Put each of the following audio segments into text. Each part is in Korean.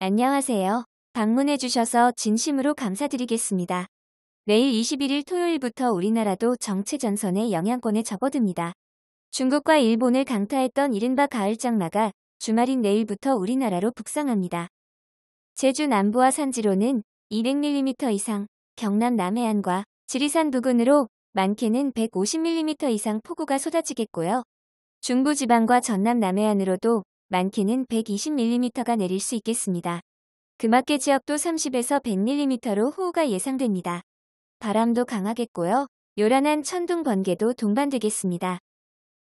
안녕하세요. 방문해주셔서 진심으로 감사드리겠습니다. 내일 21일 토요일부터 우리나라도 정체전선의 영향권에 접어듭니다. 중국과 일본을 강타했던 이른바 가을장마가 주말인 내일부터 우리나라로 북상합니다. 제주 남부와 산지로는 200mm 이상, 경남 남해안과 지리산 부근으로 많게는 150mm 이상 폭우가 쏟아지겠고요. 중부지방과 전남 남해안으로도 많게는 120mm가 내릴 수 있겠습니다. 그 밖의 지역도 30에서 100mm로 호우가 예상됩니다. 바람도 강하겠고요. 요란한 천둥 번개도 동반되겠습니다.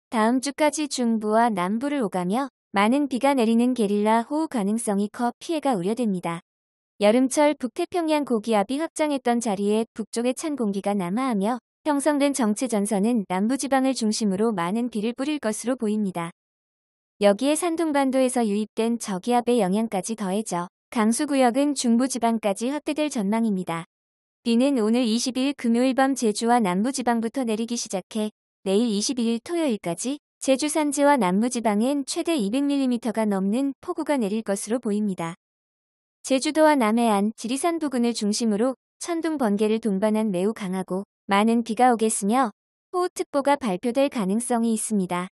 다음 주까지 중부와 남부를 오가며 많은 비가 내리는 게릴라 호우 가능성이 커 피해가 우려됩니다. 여름철 북태평양 고기압이 확장했던 자리에 북쪽의 찬 공기가 남하하며 형성된 정체 전선은 남부지방을 중심으로 많은 비를 뿌릴 것으로 보입니다. 여기에 산둥반도에서 유입된 저기압의 영향까지 더해져 강수구역은 중부지방까지 확대될 전망입니다. 비는 오늘 20일 금요일 밤 제주와 남부지방부터 내리기 시작해 내일 22일 토요일까지 제주 산지와 남부지방엔 최대 200mm가 넘는 폭우가 내릴 것으로 보입니다. 제주도와 남해안, 지리산 부근을 중심으로 천둥 번개를 동반한 매우 강하고 많은 비가 오겠으며 호우특보가 발표될 가능성이 있습니다.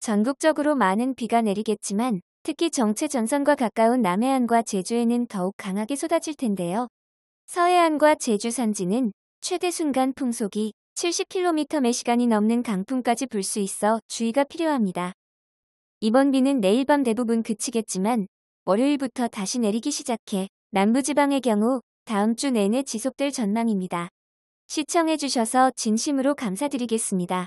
전국적으로 많은 비가 내리겠지만 특히 정체 전선과 가까운 남해안과 제주에는 더욱 강하게 쏟아질 텐데요. 서해안과 제주 산지는 최대 순간 풍속이 70km 매 시간이 넘는 강풍까지 불 수 있어 주의가 필요합니다. 이번 비는 내일 밤 대부분 그치겠지만 월요일부터 다시 내리기 시작해 남부지방의 경우 다음 주 내내 지속될 전망입니다. 시청해주셔서 진심으로 감사드리겠습니다.